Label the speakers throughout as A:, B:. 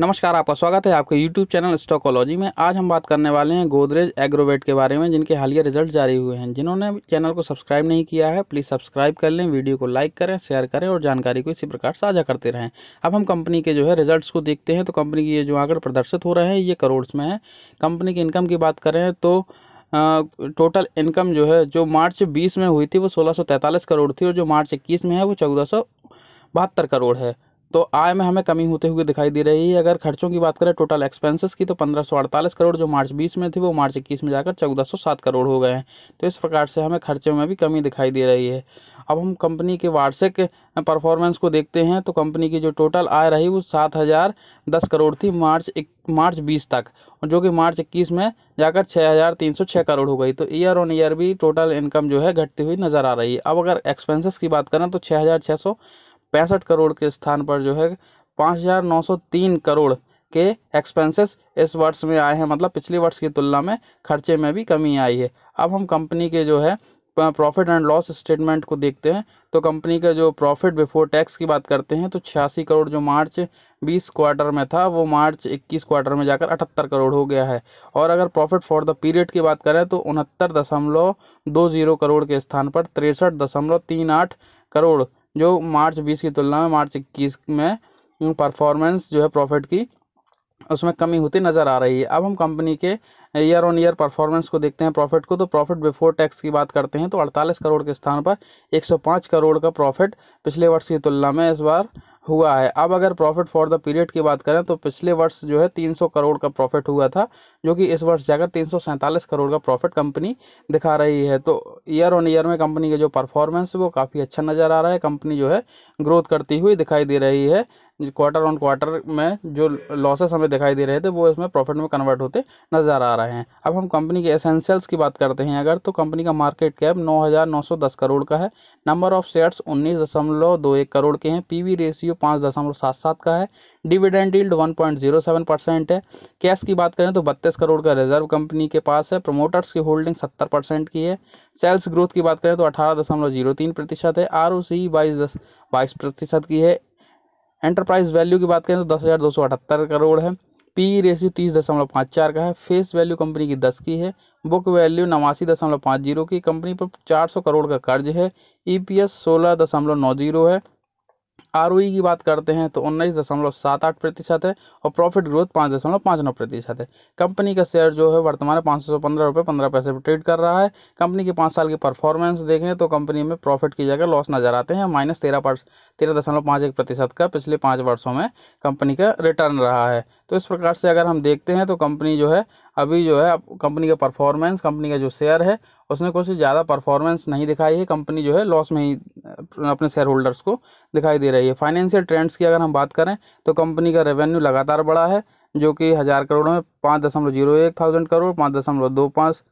A: नमस्कार आपका स्वागत है आपके यूट्यूब चैनल स्टॉकोलॉजी में आज हम बात करने वाले हैं गोदरेज एग्रोवेट के बारे में जिनके हालिया रिजल्ट जारी हुए हैं जिन्होंने चैनल को सब्सक्राइब नहीं किया है प्लीज़ सब्सक्राइब कर लें वीडियो को लाइक करें शेयर करें और जानकारी को इसी प्रकार साझा करते रहें अब हम कंपनी के जो है रिजल्ट को देखते हैं तो कंपनी के ये जो आंकड़े प्रदर्शित हो रहे हैं ये करोड़ में है कंपनी की इनकम की बात करें तो टोटल इनकम जो है जो मार्च 20 में हुई थी वो सोलह करोड़ थी और जो मार्च 21 में है वो चौदह बहत्तर करोड़ है तो आय में हमें कमी होते हुए दिखाई दे रही है अगर खर्चों की बात करें टोटल एक्सपेंसेस की तो पंद्रह सौ अड़तालीस करोड़ जो मार्च बीस में थी वो मार्च इक्कीस में जाकर चौदह सौ सात करोड़ हो गए हैं तो इस प्रकार से हमें खर्चों में भी कमी दिखाई दे रही है अब हम कंपनी के वार्षिक परफॉर्मेंस को देखते हैं तो कंपनी की जो टोटल आय रही वो सात हज़ार दस करोड़ थी मार्च एक मार्च बीस तक और जो कि मार्च इक्कीस में जाकर छः हज़ार तीन सौ छः करोड़ हो गई तो ईयर ऑन ईयर भी टोटल इनकम जो है घटती हुई नज़र आ रही है अब अगर एक्सपेंसेस की बात करें तो छः हज़ार छः सौ पैंसठ करोड़ के स्थान पर जो है पाँच हज़ार नौ सौ तीन करोड़ के एक्सपेंसेस इस वर्ष में आए हैं मतलब पिछले वर्ष की तुलना में खर्चे में भी कमी आई है अब हम कंपनी के जो है प्रॉफिट एंड लॉस स्टेटमेंट को देखते हैं तो कंपनी का जो प्रॉफिट बिफोर टैक्स की बात करते हैं तो छियासी करोड़ जो मार्च 20 क्वार्टर में था वो मार्च 21 क्वार्टर में जाकर 78 करोड़ हो गया है और अगर प्रॉफिट फॉर द पीरियड की बात करें तो उनहत्तर दशमलव दो जीरो करोड़ के स्थान पर तिरसठ दशमलव तीन आठ करोड़ जो मार्च बीस की तुलना में मार्च इक्कीस में परफॉर्मेंस जो है प्रॉफिट की उसमें कमी होती नज़र आ रही है अब हम कंपनी के ईयर ऑन ईयर परफॉर्मेंस को देखते हैं प्रॉफिट को तो प्रॉफिट बिफोर टैक्स की बात करते हैं तो 48 करोड़ के स्थान पर 105 करोड़ का प्रॉफिट पिछले वर्ष की तुलना में इस बार हुआ है अब अगर प्रॉफिट फॉर द पीरियड की बात करें तो पिछले वर्ष जो है 300 करोड़ का प्रॉफिट हुआ था जो कि इस वर्ष जाकर तीन करोड़ का प्रॉफिट कंपनी दिखा रही है तो ईयर ऑन ईयर में कंपनी का जो परफॉर्मेंस वो काफ़ी अच्छा नज़र आ रहा है कंपनी जो है ग्रोथ करती हुई दिखाई दे रही है क्वार्टर ऑन क्वार्टर में जो लॉसेस हमें दिखाई दे रहे थे वो इसमें प्रॉफिट में कन्वर्ट होते नज़र आ रहे हैं अब हम कंपनी के एसेंशियल्स की बात करते हैं अगर तो कंपनी का मार्केट कैप 9,910 करोड़ का है नंबर ऑफ शेयर्स उन्नीस करोड़ के हैं पीवी रेशियो पाँच का है डिविडेंड डील्ड वन परसेंट है कैश की बात करें तो बत्तीस करोड़ का रिजर्व कंपनी के पास है प्रमोटर्स की होल्डिंग सत्तर परसेंट की है सेल्स ग्रोथ की बात करें तो अठारह दशमलव जीरो तीन प्रतिशत है आर ओ सी बाईस दस बाईस प्रतिशत की है एंटरप्राइज वैल्यू की बात करें तो दस हज़ार दो सौ अठहत्तर करोड़ है पी रेशियो e तीस दशमलव पाँच चार का है फेस वैल्यू कंपनी की दस की है बुक वैल्यू नवासी दशमलव पाँच जीरो की कंपनी पर चार सौ करोड़ का कर्ज है ई पी एस सोलह दशमलव नौ जीरो है आर की बात करते हैं तो उन्नीस दशमलव सात आठ प्रतिशत है और प्रॉफिट ग्रोथ पाँच दशमलव पाँच नौ प्रतिशत है कंपनी का शेयर जो है वर्तमान में पाँच सौ पंद्रह रुपये पंद्रह पैसे पर ट्रेड कर रहा है कंपनी के पाँच साल की परफॉर्मेंस देखें तो कंपनी में प्रॉफिट की जगह लॉस नजर आते हैं माइनस तेरह परस तेरह दशमलव पाँच एक प्रतिशत का पिछले पाँच वर्षों में कंपनी का रिटर्न रहा है तो इस प्रकार से अगर हम देखते हैं तो कंपनी जो है अभी जो है कंपनी का परफॉर्मेंस कंपनी का जो शेयर है उसने कुछ ज़्यादा परफॉर्मेंस नहीं दिखाई है कंपनी जो है लॉस में ही अपने शेयर होल्डर्स को दिखाई दे रही है फाइनेंशियल ट्रेंड्स की अगर हम बात करें तो कंपनी का रेवेन्यू लगातार बढ़ा है जो कि हज़ार करोड़ में पाँच दशमलव जीरो एक थाउजेंड करोड़ पाँच दशमलव दो पाँच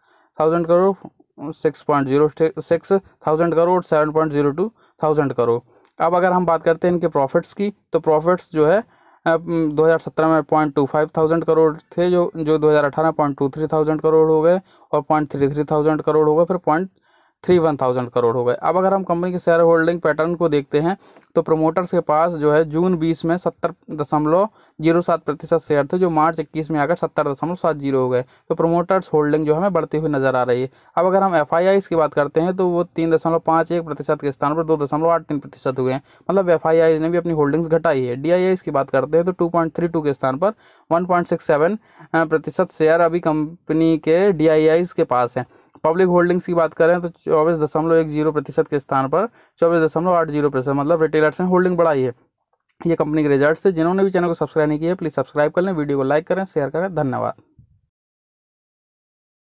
A: thousand crore six point zero six thousand crore seven point zero two thousand crore अब अगर हम बात करते हैं इनके प्रॉफिट्स की तो प्रॉफिट्स जो है दो हज़ार सत्रह में point two five thousand crore थे जो जो दो हज़ार अठारह point two three thousand crore हो गए और point three three thousand crore हो गए फिर point three one thousand crore हो गए अब अगर हम कंपनी के शेयर होल्डिंग पैटर्न को देखते हैं तो प्रोमोटर्स के पास जो है जून बीस में सत्तर दशमलव जीरो सात प्रतिशत शेयर थे जो मार्च इक्कीस में आकर सत्तर दशमलव सात जीरो हो गए तो प्रोमोटर्स होल्डिंग जो हमें बढ़ती हुई नजर आ रही है अब अगर हम एफ आई की बात करते हैं तो वो तीन दशमलव पाँच एक प्रतिशत के स्थान पर दो दशमलव आठ तीन प्रतिशत हुए हैं मतलब एफ आई ने भी अपनी होल्डिंग्स घटाई है डी आई की बात करते हैं तो टू पॉइंट थ्री टू के स्थान पर वन पॉइंट सिक्स सेवन प्रतिशत शेयर अभी कंपनी के डी आई के पास हैं पब्लिक होल्डिंग्स की बात करें तो चौबीस दशमलव एक जीरो प्रतिशत के स्थान पर चौबीस दशमलव आठ जीरो प्रतिशत मतलब रिटेलर्स ने होल्डिंग बढ़ाई है ये कंपनी के रिजल्ट थे जिन्होंने भी चैनल को सब्सक्राइब नहीं किया प्लीज़ सब्सक्राइब कर लें वीडियो को लाइक करें शेयर करें धन्यवाद